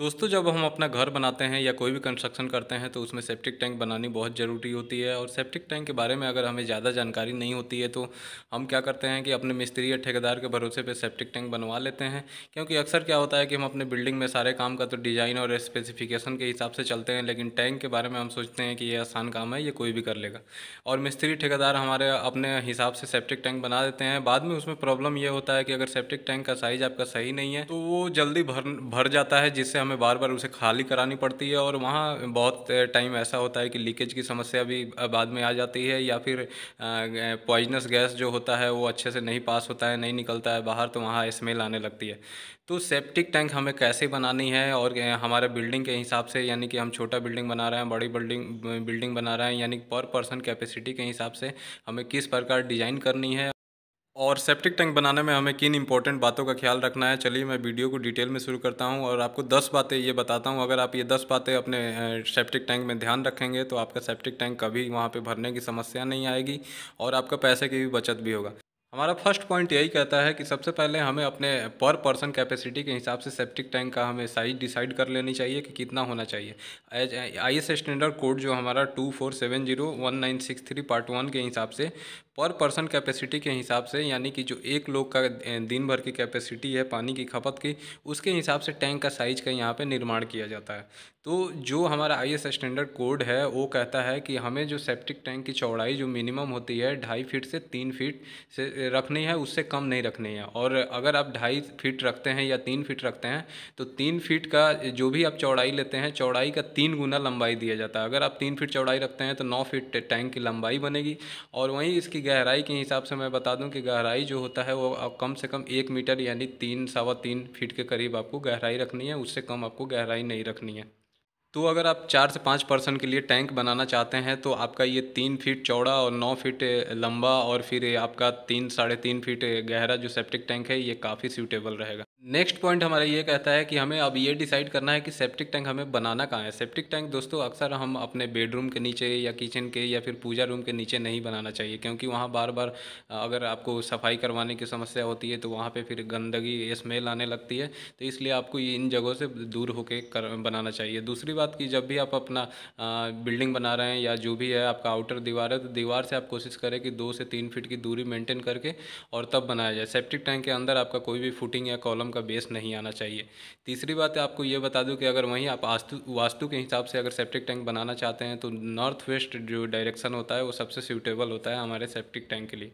दोस्तों जब हम अपना घर बनाते हैं या कोई भी कंस्ट्रक्शन करते हैं तो उसमें सेप्टिक टैंक बनानी बहुत ज़रूरी होती है और सेप्टिक टैंक के बारे में अगर हमें ज़्यादा जानकारी नहीं होती है तो हम क्या करते हैं कि अपने मिस्त्री या ठेकेदार के भरोसे पे सेप्टिक टैंक बनवा लेते हैं क्योंकि अक्सर क्या होता है कि हम अपने बिल्डिंग में सारे काम का तो डिज़ाइन और स्पेसिफिकेशन के हिसाब से चलते हैं लेकिन टैंक के बारे में हम सोचते हैं कि ये आसान काम है ये कोई भी कर लेगा और मिस्त्री ठेकेदार हमारे अपने हिसाब से सेप्टिक टैंक बना देते हैं बाद में उसमें प्रॉब्लम यह होता है कि अगर सेप्टिक टैंक का साइज़ आपका सही नहीं है तो वो जल्दी भर भर जाता है जिससे हमें बार बार उसे खाली करानी पड़ती है और वहाँ बहुत टाइम ऐसा होता है कि लीकेज की समस्या भी बाद में आ जाती है या फिर पॉइजनस गैस जो होता है वो अच्छे से नहीं पास होता है नहीं निकलता है बाहर तो वहाँ स्मेल आने लगती है तो सेप्टिक टैंक हमें कैसे बनानी है और हमारे बिल्डिंग के हिसाब से यानी कि हम छोटा बिल्डिंग बना रहे हैं बड़ी बिल्डिंग बिल्डिंग बना रहे हैं यानी पर पर्सन कैपेसिटी के हिसाब से हमें किस प्रकार डिज़ाइन करनी है और सेप्टिक टैंक बनाने में हमें किन इंपॉर्टेंट बातों का ख्याल रखना है चलिए मैं वीडियो को डिटेल में शुरू करता हूं और आपको 10 बातें ये बताता हूं अगर आप ये 10 बातें अपने सेप्टिक टैंक में ध्यान रखेंगे तो आपका सेप्टिक टैंक कभी वहां पे भरने की समस्या नहीं आएगी और आपका पैसे की भी बचत भी होगा हमारा फर्स्ट पॉइंट यही कहता है कि सबसे पहले हमें अपने पर पर्सन कैपेसिटी के हिसाब से सेप्टिक टैंक का हमें साइज डिसाइड कर लेनी चाहिए कि कितना होना चाहिए as I S standard code जो हमारा two four seven zero one nine six three part one के हिसाब से पर पर्सन कैपेसिटी के हिसाब से यानी कि जो एक लोग का दिन भर की कैपेसिटी है पानी की खपत की उसके हिसाब से टैंक का साइज का यहाँ पे निर्माण किया जाता है तो जो हमारा आई एस स्टैंडर्ड कोड है वो कहता है कि हमें जो सेप्टिक टैंक की चौड़ाई जो मिनिमम होती है ढाई फीट से तीन फीट से रखनी है उससे कम नहीं रखनी है और अगर आप ढाई फीट रखते हैं या तीन फीट रखते हैं तो तीन फीट का जो भी आप चौड़ाई लेते हैं चौड़ाई का तीन गुना लंबाई दिया जाता है अगर आप तीन फीट चौड़ाई रखते हैं तो नौ फीट टैंक की लंबाई बनेगी और वहीं इसकी गहराई के हिसाब से मैं बता दूं कि गहराई जो होता है वो आप कम से कम एक मीटर यानी तीन सवा तीन फीट के करीब आपको गहराई रखनी है उससे कम आपको गहराई नहीं रखनी है तो अगर आप चार से पाँच पर्सन के लिए टैंक बनाना चाहते हैं तो आपका ये तीन फीट चौड़ा और नौ फीट लंबा और फिर आपका तीन साढ़े तीन फीट गहरा जो सेप्टिक टैंक है ये काफ़ी सूटेबल रहेगा नेक्स्ट पॉइंट हमारा ये कहता है कि हमें अब ये डिसाइड करना है कि सेप्टिक टैंक हमें बनाना कहाँ है सेप्टिक टैंक दोस्तों अक्सर हम अपने बेडरूम के नीचे या किचन के या फिर पूजा रूम के नीचे नहीं बनाना चाहिए क्योंकि वहाँ बार बार अगर आपको सफाई करवाने की समस्या होती है तो वहाँ पे फिर गंदगी स्मेल आने लगती है तो इसलिए आपको इन जगहों से दूर होकर कर बनाना चाहिए दूसरी बात कि जब भी आप अपना बिल्डिंग बना रहे हैं या जो भी है आपका आउटर दीवार है तो दीवार से आप कोशिश करें कि दो से तीन फीट की दूरी मेंटेन करके और तब बनाया जाए सेप्टिक टैंक के अंदर आपका कोई भी फुटिंग या कॉलम इनकम का बेस नहीं आना चाहिए तीसरी बात है आपको ये बता दूँ कि अगर वहीं आप वास्तु वास्तु के हिसाब से अगर सेप्टिक टैंक बनाना चाहते हैं तो नॉर्थ वेस्ट जो डायरेक्शन होता है वो सबसे सूटेबल होता है हमारे सेप्टिक टैंक के लिए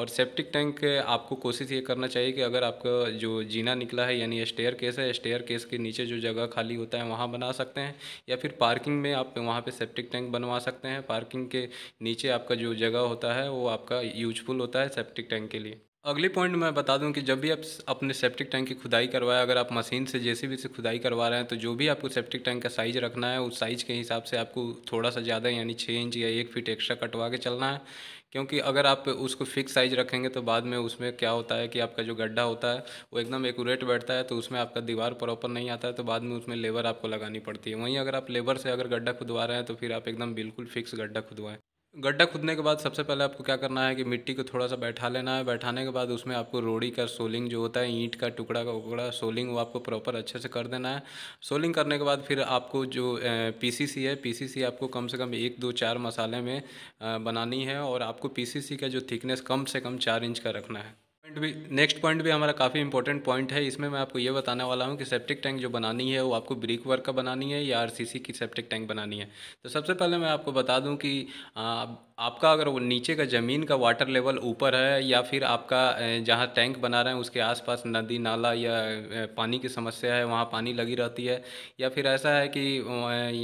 और सेप्टिक टैंक आपको कोशिश ये करना चाहिए कि अगर आपका जो जीना निकला है यानी स्टेयर केस है स्टेयर केस के नीचे जो जगह खाली होता है वहाँ बना सकते हैं या फिर पार्किंग में आप वहाँ पर सेप्टिक टैंक बनवा सकते हैं पार्किंग के नीचे आपका जो जगह होता है वो आपका यूजफुल होता है सेप्टिक टैंक के लिए अगली पॉइंट मैं बता दूं कि जब भी आप अपने सेप्टिक टैंक की खुदाई करवाएं अगर आप मशीन से जैसे भी से खुदाई करवा रहे हैं तो जो भी आपको सेप्टिक टैंक का साइज़ रखना है उस साइज़ के हिसाब से आपको थोड़ा सा ज़्यादा यानी छः इंच या एक फीट एक्स्ट्रा कटवा के चलना है क्योंकि अगर आप उसको फिक्स साइज़ रखेंगे तो बाद में उसमें क्या होता है कि आपका जो गड्ढा होता है वो एकदम एकूरेट बैठता है तो उसमें आपका दीवार प्रॉपर नहीं आता है तो बाद में उसमें लेबर आपको लगानी पड़ती है वहीं अगर आप लेबर से अगर गड्ढा खुदवा रहे हैं तो फिर आप एकदम बिल्कुल फिक्स गड्ढा खुदवाएँ गड्ढा खुदने के बाद सबसे पहले आपको क्या करना है कि मिट्टी को थोड़ा सा बैठा लेना है बैठाने के बाद उसमें आपको रोड़ी का सोलिंग जो होता है ईंट का टुकड़ा का उकड़ा सोलिंग वो आपको प्रॉपर अच्छे से कर देना है सोलिंग करने के बाद फिर आपको जो पीसीसी है पीसीसी आपको कम से कम एक दो चार मसाले में बनानी है और आपको पी का जो थिकनेस कम से कम चार इंच का रखना है पॉइंट भी नेक्स्ट पॉइंट भी हमारा काफ़ी इंपॉर्टेंट पॉइंट है इसमें मैं आपको ये बताने वाला हूँ कि सेप्टिक टैंक जो बनानी है वो आपको ब्रिक वर्क का बनानी है या आरसीसी की सेप्टिक टैंक बनानी है तो सबसे पहले मैं आपको बता दूँ कि आप आपका अगर वो नीचे का ज़मीन का वाटर लेवल ऊपर है या फिर आपका जहाँ टैंक बना रहे हैं उसके आसपास नदी नाला या पानी की समस्या है वहाँ पानी लगी रहती है या फिर ऐसा है कि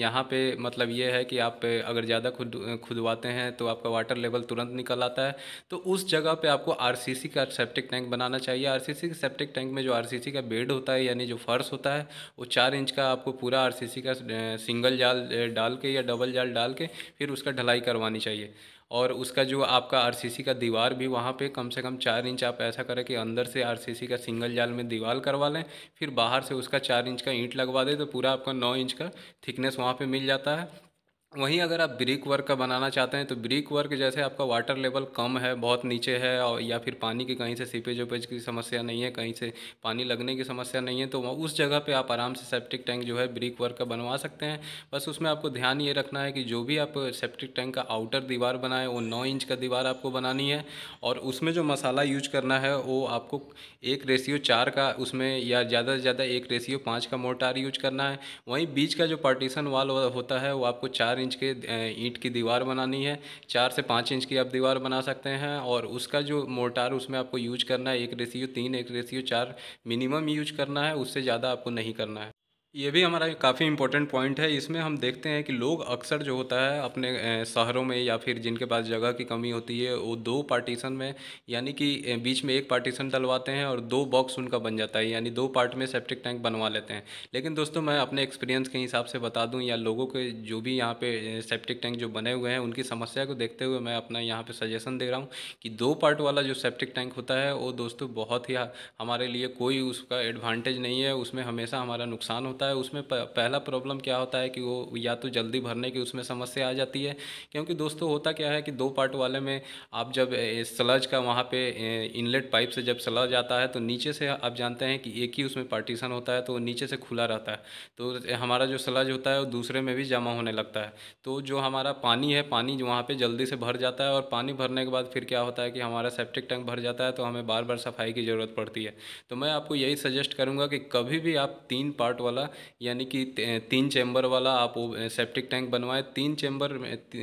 यहाँ पे मतलब ये है कि आप अगर ज़्यादा खुद खुदवाते हैं तो आपका वाटर लेवल तुरंत निकल आता है तो उस जगह पर आपको आर का सेप्टिक टैंक बनाना चाहिए आर के सेप्टिक टैंक में जो आर का बेड होता है यानी जो फर्श होता है वो चार इंच का आपको पूरा आर का सिंगल जाल डाल के या डबल जाल डाल के फिर उसका ढलाई करवानी चाहिए और उसका जो आपका आरसीसी का दीवार भी वहाँ पे कम से कम चार इंच आप ऐसा करें कि अंदर से आरसीसी का सिंगल जाल में दीवार करवा लें फिर बाहर से उसका चार इंच का ईंट लगवा दें तो पूरा आपका नौ इंच का थिकनेस वहाँ पर मिल जाता है वहीं अगर आप ब्रिक वर्क का बनाना चाहते हैं तो ब्रिक वर्क जैसे आपका वाटर लेवल कम है बहुत नीचे है और या फिर पानी की कहीं से सीपेज उपेज की समस्या नहीं है कहीं से पानी लगने की समस्या नहीं है तो उस जगह पे आप आराम से सेप्टिक टैंक जो है ब्रिक वर्क का बनवा सकते हैं बस उसमें आपको ध्यान ये रखना है कि जो भी आप सेप्टिक टैंक का आउटर दीवार बनाए वो नौ इंच का दीवार आपको बनानी है और उसमें जो मसाला यूज करना है वो आपको एक रेशियो चार का उसमें या ज़्यादा से ज़्यादा एक रेशियो पाँच का मोटार यूज करना है वहीं बीच का जो पार्टीशन वाल होता है वो आपको चार इंच के ईंट की दीवार बनानी है चार से पाँच इंच की आप दीवार बना सकते हैं और उसका जो मोर्टार उसमें आपको यूज करना है एक रेसियो तीन एक रेसियो चार मिनिमम यूज करना है उससे ज़्यादा आपको नहीं करना है ये भी हमारा काफ़ी इम्पोर्टेंट पॉइंट है इसमें हम देखते हैं कि लोग अक्सर जो होता है अपने शहरों में या फिर जिनके पास जगह की कमी होती है वो दो पार्टीशन में यानी कि बीच में एक पार्टीशन डलवाते हैं और दो बॉक्स उनका बन जाता है यानी दो पार्ट में सेप्टिक टैंक बनवा लेते हैं लेकिन दोस्तों मैं अपने एक्सपीरियंस के हिसाब से बता दूँ या लोगों के जो भी यहाँ पर सेप्टिक टैंक जो बने हुए हैं उनकी समस्या को देखते हुए मैं अपना यहाँ पर सजेशन दे रहा हूँ कि दो पार्ट वाला जो सेप्टिक टैंक होता है वो दोस्तों बहुत ही हमारे लिए कोई उसका एडवांटेज नहीं है उसमें हमेशा हमारा नुकसान होता होता है उसमें पहला प्रॉब्लम क्या होता है कि वो या तो जल्दी भरने की उसमें समस्या आ जाती है क्योंकि दोस्तों होता क्या है कि दो पार्ट वाले में आप जब स्लज का वहाँ पे इनलेट पाइप से जब स्लज आता है तो नीचे से आप जानते हैं कि एक ही उसमें पार्टीशन होता है तो नीचे से खुला रहता है तो हमारा जो स्लज होता है वो दूसरे में भी जमा होने लगता है तो जो हमारा पानी है पानी वहाँ पर जल्दी से भर जाता है और पानी भरने के बाद फिर क्या होता है कि हमारा सेप्टिक टैंक भर जाता है तो हमें बार बार सफाई की ज़रूरत पड़ती है तो मैं आपको यही सजेस्ट करूँगा कि कभी भी आप तीन पार्ट वाला यानी कि तीन चैम्बर वाला आप सेप्टिक टैंक बनवाएं तीन चैम्बर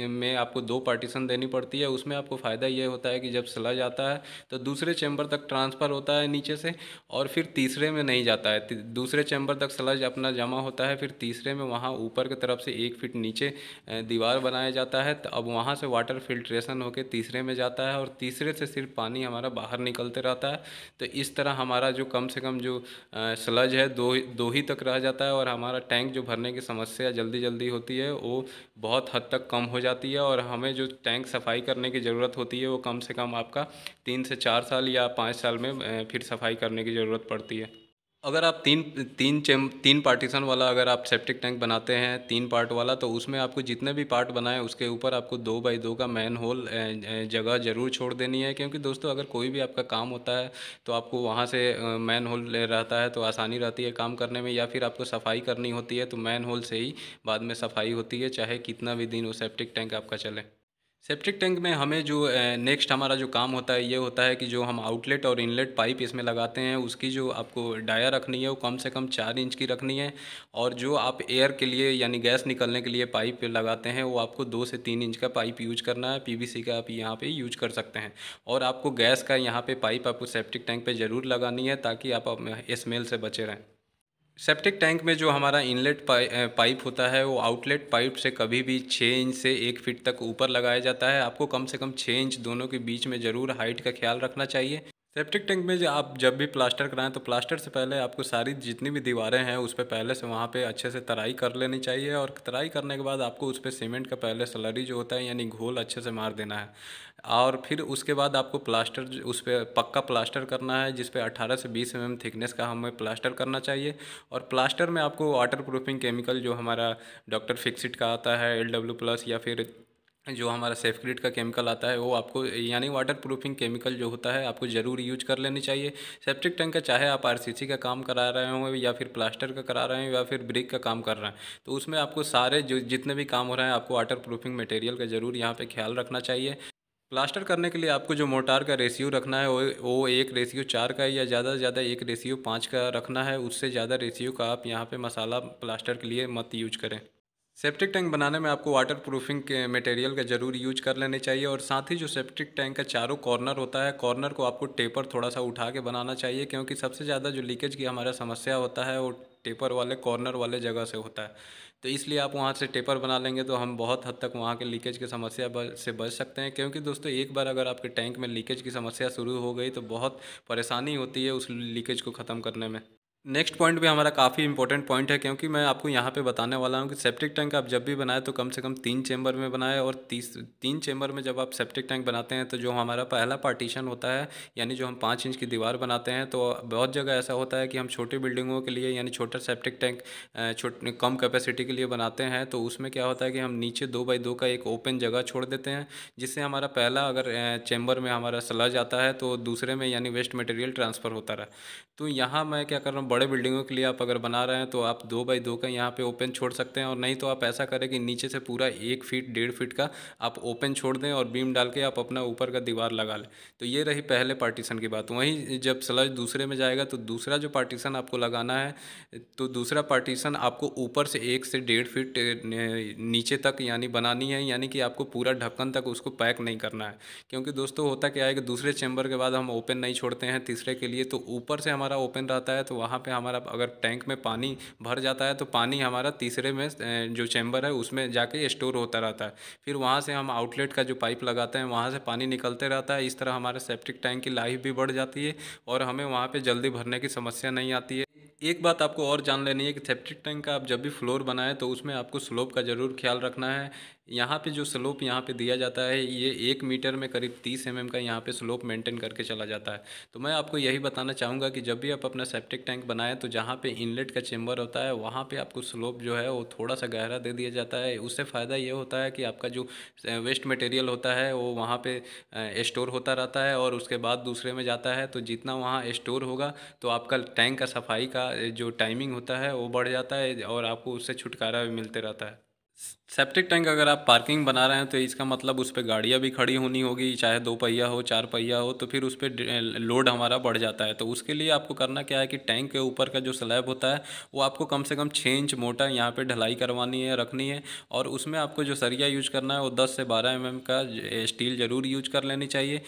में आपको दो पार्टीशन देनी पड़ती है उसमें आपको फ़ायदा यह होता है कि जब सला जाता है तो दूसरे चैम्बर तक ट्रांसफ़र होता है नीचे से और फिर तीसरे में नहीं जाता है दूसरे चैम्बर तक सलाज अपना जमा होता है फिर तीसरे में वहाँ ऊपर की तरफ से एक फिट नीचे दीवार बनाया जाता है तो अब वहाँ से वाटर फिल्ट्रेशन होकर तीसरे में जाता है और तीसरे से सिर्फ पानी हमारा बाहर निकलते रहता है तो इस तरह हमारा जो कम से कम जो स्लज है दो दो ही तक रह जाता जाता है और हमारा टैंक जो भरने की समस्या जल्दी जल्दी होती है वो बहुत हद तक कम हो जाती है और हमें जो टैंक सफाई करने की ज़रूरत होती है वो कम से कम आपका तीन से चार साल या पाँच साल में फिर सफाई करने की ज़रूरत पड़ती है अगर आप तीन तीन चेम तीन पार्टीशन वाला अगर आप सेप्टिक टैंक बनाते हैं तीन पार्ट वाला तो उसमें आपको जितने भी पार्ट बनाए उसके ऊपर आपको दो बाई दो का मैन होल जगह ज़रूर छोड़ देनी है क्योंकि दोस्तों अगर कोई भी आपका काम होता है तो आपको वहाँ से मैन होल रहता है तो आसानी रहती है काम करने में या फिर आपको सफाई करनी होती है तो मैन होल से ही बाद में सफाई होती है चाहे कितना भी दिन वो सेप्टिक टैंक आपका चले सेप्टिक टैंक में हमें जो नेक्स्ट हमारा जो काम होता है ये होता है कि जो हम आउटलेट और इनलेट पाइप इसमें लगाते हैं उसकी जो आपको डाया रखनी है वो कम से कम चार इंच की रखनी है और जो आप एयर के लिए यानी गैस निकलने के लिए पाइप लगाते हैं वो आपको दो से तीन इंच का पाइप यूज करना है पीवीसी का आप यहाँ पर यूज कर सकते हैं और आपको गैस का यहाँ पर पाइप आपको सेप्टिक टैंक पर ज़रूर लगानी है ताकि आप स्मेल से बचे रहें सेप्टिक टैंक में जो हमारा इनलेट पाइप होता है वो आउटलेट पाइप से कभी भी छः इंच से एक फीट तक ऊपर लगाया जाता है आपको कम से कम छः इंच दोनों के बीच में ज़रूर हाइट का ख्याल रखना चाहिए सेप्टिक टैंक में आप जब भी प्लास्टर कराएं तो प्लास्टर से पहले आपको सारी जितनी भी दीवारें हैं उस पर पहले से वहाँ पे अच्छे से तराई कर लेनी चाहिए और तराई करने के बाद आपको उस पर सीमेंट का पहले सलरी जो होता है यानी घोल अच्छे से मार देना है और फिर उसके बाद आपको प्लास्टर उस पर पक्का प्लास्टर करना है जिसपे अट्ठारह से बीस एम mm थिकनेस का हमें प्लास्टर करना चाहिए और प्लास्टर में आपको वाटर प्रूफिंग केमिकल जो हमारा डॉक्टर फिक्सिट का आता है एल डब्ल्यू प्लस या फिर जो हमारा सेफग्रिड का केमिकल आता है वो आपको यानी वाटर प्रूफिंग केमिकल जो होता है आपको ज़रूर यूज कर लेनी चाहिए सेप्टिक टैंक का चाहे आप आरसीसी का काम करा रहे हों या फिर प्लास्टर का करा रहे हो या फिर ब्रिक का काम कर रहे हैं तो उसमें आपको सारे जो जितने भी काम हो रहे हैं आपको वाटर प्रूफिंग मटेरियल का ज़रूर यहाँ पर ख्याल रखना चाहिए प्लास्टर करने के लिए आपको जो मोटार का रेशियो रखना है वो वो एक रेशियो चार का या ज़्यादा से ज़्यादा एक रेशियो पाँच का रखना है उससे ज़्यादा रेशियो का आप यहाँ पे मसाला प्लास्टर के लिए मत यूज करें सेप्टिक टैंक बनाने में आपको वाटर प्रूफिंग के मटेरियल का ज़रूर यूज कर लेने चाहिए और साथ ही जो सेप्टिक टैंक का चारों कॉर्नर होता है कॉर्नर को आपको टेपर थोड़ा सा उठा के बनाना चाहिए क्योंकि सबसे ज़्यादा जो लीकेज की हमारा समस्या होता है वो टेपर वाले कॉर्नर वाले जगह से होता है तो इसलिए आप वहाँ से टेपर बना लेंगे तो हम बहुत हद तक वहाँ के लीकेज की समस्या से बच सकते हैं क्योंकि दोस्तों एक बार अगर आपके टैंक में लीकेज की समस्या शुरू हो गई तो बहुत परेशानी होती है उस लीकेज को ख़त्म करने में नेक्स्ट पॉइंट भी हमारा काफ़ी इंपॉर्टेंट पॉइंट है क्योंकि मैं आपको यहाँ पे बताने वाला हूँ कि सेप्टिक टैंक आप जब भी बनाए तो कम से कम तीन चेंबर में बनाए और तीस तीन चैम्बर में जब आप सेप्टिक टैंक बनाते हैं तो जो हमारा पहला पार्टीशन होता है यानी जो हम पाँच इंच की दीवार बनाते हैं तो बहुत जगह ऐसा होता है कि हम छोटी बिल्डिंगों के लिए यानी छोटा सेप्टिक टैंक छोट कम कैपेसिटी के लिए बनाते हैं तो उसमें क्या होता है कि हम नीचे दो बाई दो का एक ओपन जगह छोड़ देते हैं जिससे हमारा पहला अगर चैम्बर में हमारा सलाह जाता है तो दूसरे में यानी वेस्ट मटेरियल ट्रांसफ़र होता रहा तो यहाँ मैं क्या कर रहा हूँ बड़े बिल्डिंगों के लिए आप अगर बना रहे हैं तो आप दो बाई दो का यहाँ पे ओपन छोड़ सकते हैं और नहीं तो आप ऐसा करें कि नीचे से पूरा एक फीट डेढ़ फीट का आप ओपन छोड़ दें और बीम डाल के आप अपना ऊपर का दीवार लगा लें तो ये रही पहले पार्टीशन की बात वहीं जब स्लज दूसरे में जाएगा तो दूसरा जो पार्टीशन आपको लगाना है तो दूसरा पार्टीशन आपको ऊपर से एक से डेढ़ फीट नीचे तक यानी बनानी है यानी कि आपको पूरा ढक्कन तक उसको पैक नहीं करना है क्योंकि दोस्तों होता क्या है कि दूसरे चैम्बर के बाद हम ओपन नहीं छोड़ते हैं तीसरे के लिए तो ऊपर से हमारा ओपन रहता है तो वहाँ पे हमारा अगर टैंक में पानी भर जाता है तो पानी हमारा तीसरे में जो चैम्बर है उसमें जाके स्टोर होता रहता है फिर वहाँ से हम आउटलेट का जो पाइप लगाते हैं वहाँ से पानी निकलते रहता है इस तरह हमारे सेप्टिक टैंक की लाइफ भी बढ़ जाती है और हमें वहाँ पर जल्दी भरने की समस्या नहीं आती है एक बात आपको और जान लेनी है कि सेप्टिक टैंक का आप जब भी फ्लोर बनाएं तो उसमें आपको स्लोप का ज़रूर ख्याल रखना है यहाँ पे जो स्लोप यहाँ पे दिया जाता है ये एक मीटर में करीब तीस एम mm का यहाँ पे स्लोप मेंटेन करके चला जाता है तो मैं आपको यही बताना चाहूँगा कि जब भी आप अपना सेप्टिक टैंक बनाएं तो जहाँ पे इनलेट का चेम्बर होता है वहाँ पे आपको स्लोप जो है वो थोड़ा सा गहरा दे दिया जाता है उससे फ़ायदा ये होता है कि आपका जो वेस्ट मटेरियल होता है वो वहाँ पर स्टोर होता रहता है और उसके बाद दूसरे में जाता है तो जितना वहाँ इस्टोर होगा तो आपका टैंक का सफाई का जो टाइमिंग होता है वो बढ़ जाता है और आपको उससे छुटकारा भी मिलते रहता है सेप्टिक टैंक अगर आप पार्किंग बना रहे हैं तो इसका मतलब उस पर गाड़ियाँ भी खड़ी होनी होगी चाहे दो पहिया हो चार पहिया हो तो फिर उस पर लोड हमारा बढ़ जाता है तो उसके लिए आपको करना क्या है कि टैंक के ऊपर का जो स्लैब होता है वो आपको कम से कम छः इंच मोटा यहाँ पर ढलाई करवानी है रखनी है और उसमें आपको जो सरिया यूज करना है वो दस से बारह एम mm का स्टील ज़रूर यूज कर लेनी चाहिए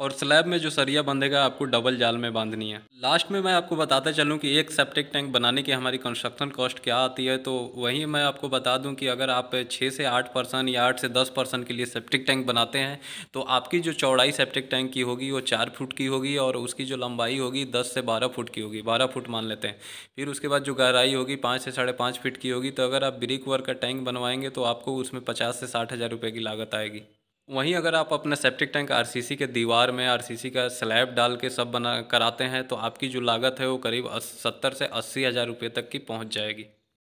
और स्लैब में जो सरिया बांधेगा आपको डबल जाल में बांधनी है लास्ट में मैं आपको बताता चलूँ कि एक सेप्टिक टैंक बनाने की हमारी कंस्ट्रक्शन कॉस्ट क्या आती है तो वहीं मैं आपको बता दूं कि अगर आप 6 से 8 परसेंट या 8 से 10 परसेंट के लिए सेप्टिक टैंक बनाते हैं तो आपकी जो चौड़ाई सेप्टिक टैंक की होगी वो चार फुट की होगी और उसकी जो लंबाई होगी दस से बारह फुट की होगी बारह फुट मान लेते हैं फिर उसके बाद जो गहराई होगी पाँच से साढ़े पाँच फीट की होगी तो अगर आप ब्रिक वर्क का टैंक बनवाएंगे तो आपको उसमें पचास से साठ हज़ार रुपये की लागत आएगी वहीं अगर आप अपना सेप्टिक टैंक आरसीसी के दीवार में आरसीसी का स्लैब डाल के सब बना कराते हैं तो आपकी जो लागत है वो करीब सत्तर से अस्सी हज़ार रुपये तक की पहुंच जाएगी